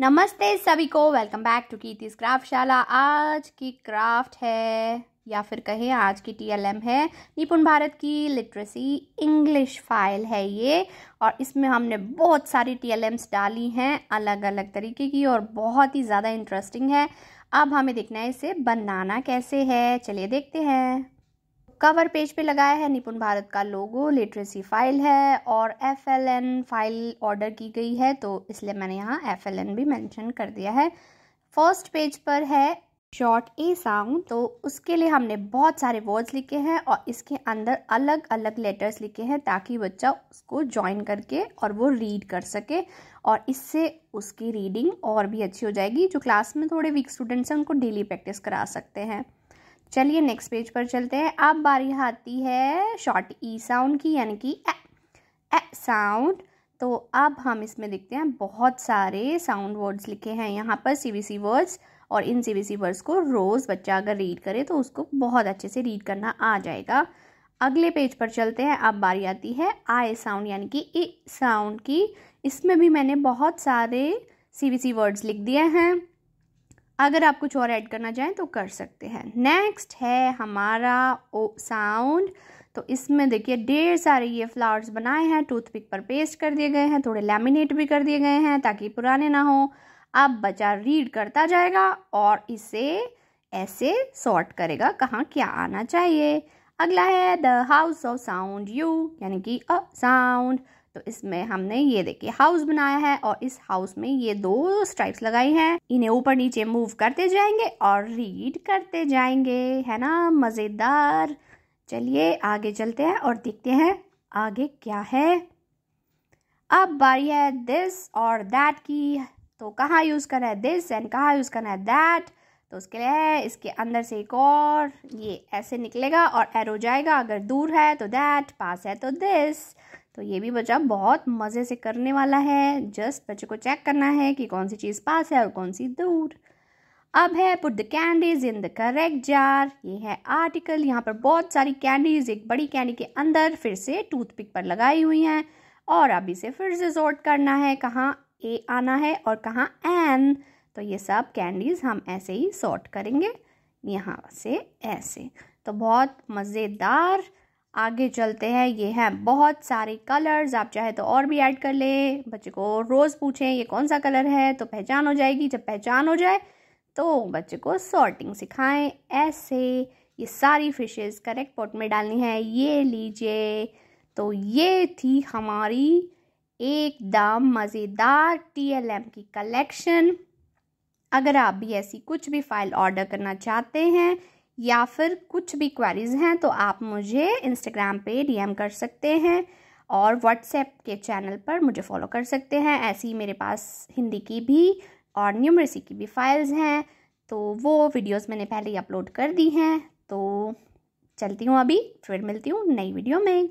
नमस्ते सभी को वेलकम बैक टू कीर्तिस क्राफ्टशाला आज की क्राफ्ट है या फिर कहें आज की टीएलएम है निपुण भारत की लिटरेसी इंग्लिश फाइल है ये और इसमें हमने बहुत सारी टीएलएम्स डाली हैं अलग अलग तरीके की और बहुत ही ज़्यादा इंटरेस्टिंग है अब हमें देखना है इसे बनाना कैसे है चलिए देखते हैं कवर पेज पे लगाया है निपुण भारत का लोगो लिटरेसी फाइल है और F L N file order की गई है तो इसलिए मैंने यहाँ एफ एल एन भी मेंशन कर दिया है फर्स्ट पेज पर है शॉर्ट ए साउंड तो उसके लिए हमने बहुत सारे वर्ड्स लिखे हैं और इसके अंदर अलग अलग लेटर्स लिखे हैं ताकि बच्चा उसको ज्वाइन करके और वो रीड कर सके और इससे उसकी रीडिंग और भी अच्छी हो जाएगी जो क्लास में थोड़े वीक स्टूडेंट्स हैं उनको डेली प्रैक्टिस करा सकते हैं चलिए नेक्स्ट पेज पर चलते हैं अब बारी आती है शॉर्ट ई साउंड की यानी कि ए, ए साउंड तो अब हम इसमें देखते हैं बहुत सारे साउंड वर्ड्स लिखे हैं यहाँ पर सीबीसी वर्ड्स और इन सीबीसी वर्ड्स को रोज़ बच्चा अगर रीड करे तो उसको बहुत अच्छे से रीड करना आ जाएगा अगले पेज पर चलते हैं अब बारी आती है आई साउंड यानी कि ए साउंड की इसमें भी मैंने बहुत सारे सी वर्ड्स लिख दिए हैं अगर आप कुछ और ऐड करना चाहें तो कर सकते हैं नेक्स्ट है हमारा ओ साउंड तो इसमें देखिए ढेर सारे ये फ्लावर्स बनाए हैं टूथपिक पर पेस्ट कर दिए गए हैं थोड़े लैमिनेट भी कर दिए गए हैं ताकि पुराने ना हो अब बच्चा रीड करता जाएगा और इसे ऐसे सॉर्ट करेगा कहाँ क्या आना चाहिए अगला है the house of sound U यानी कि अ साउंड तो इसमें हमने ये देखिए हाउस बनाया है और इस हाउस में ये दो स्ट्राइप्स लगाई हैं इन्हें ऊपर नीचे मूव करते जाएंगे और रीड करते जाएंगे है ना मज़ेदार चलिए आगे चलते हैं और देखते हैं आगे क्या है अब बारी है दिस और दैट की तो कहाँ यूज़ करना है दिस एंड कहाँ यूज़ करना है दैट तो उसके लिए इसके अंदर से एक और ये ऐसे निकलेगा और एरो जाएगा अगर दूर है तो दैट पास है तो दिस तो ये भी बच्चा बहुत मज़े से करने वाला है जस्ट बच्चे को चेक करना है कि कौन सी चीज़ पास है और कौन सी दूर अब है put the candies in the correct jar ये है आर्टिकल यहाँ पर बहुत सारी कैंडीज एक बड़ी कैंडी के अंदर फिर से टूथपिक पर लगाई हुई हैं और अब इसे फिर से सॉर्ट करना है कहाँ ए आना है और कहाँ एन तो ये सब कैंडीज हम ऐसे ही सॉर्ट करेंगे यहाँ से ऐसे तो बहुत मज़ेदार आगे चलते हैं ये हैं बहुत सारे कलर्स आप चाहे तो और भी ऐड कर ले बच्चे को रोज़ पूछें ये कौन सा कलर है तो पहचान हो जाएगी जब पहचान हो जाए तो बच्चे को सॉर्टिंग सिखाएं ऐसे ये सारी फिशेस करेक्ट पॉट में डालनी है ये लीजिए तो ये थी हमारी एकदम मज़ेदार एम की कलेक्शन अगर आप भी ऐसी कुछ भी फाइल ऑर्डर करना चाहते हैं या फिर कुछ भी क्वेरीज हैं तो आप मुझे इंस्टाग्राम पे डीएम कर सकते हैं और व्हाट्सएप के चैनल पर मुझे फॉलो कर सकते हैं ऐसी मेरे पास हिंदी की भी और न्यूमरेसी की भी फाइल्स हैं तो वो वीडियोस मैंने पहले ही अपलोड कर दी हैं तो चलती हूँ अभी फिर मिलती हूँ नई वीडियो में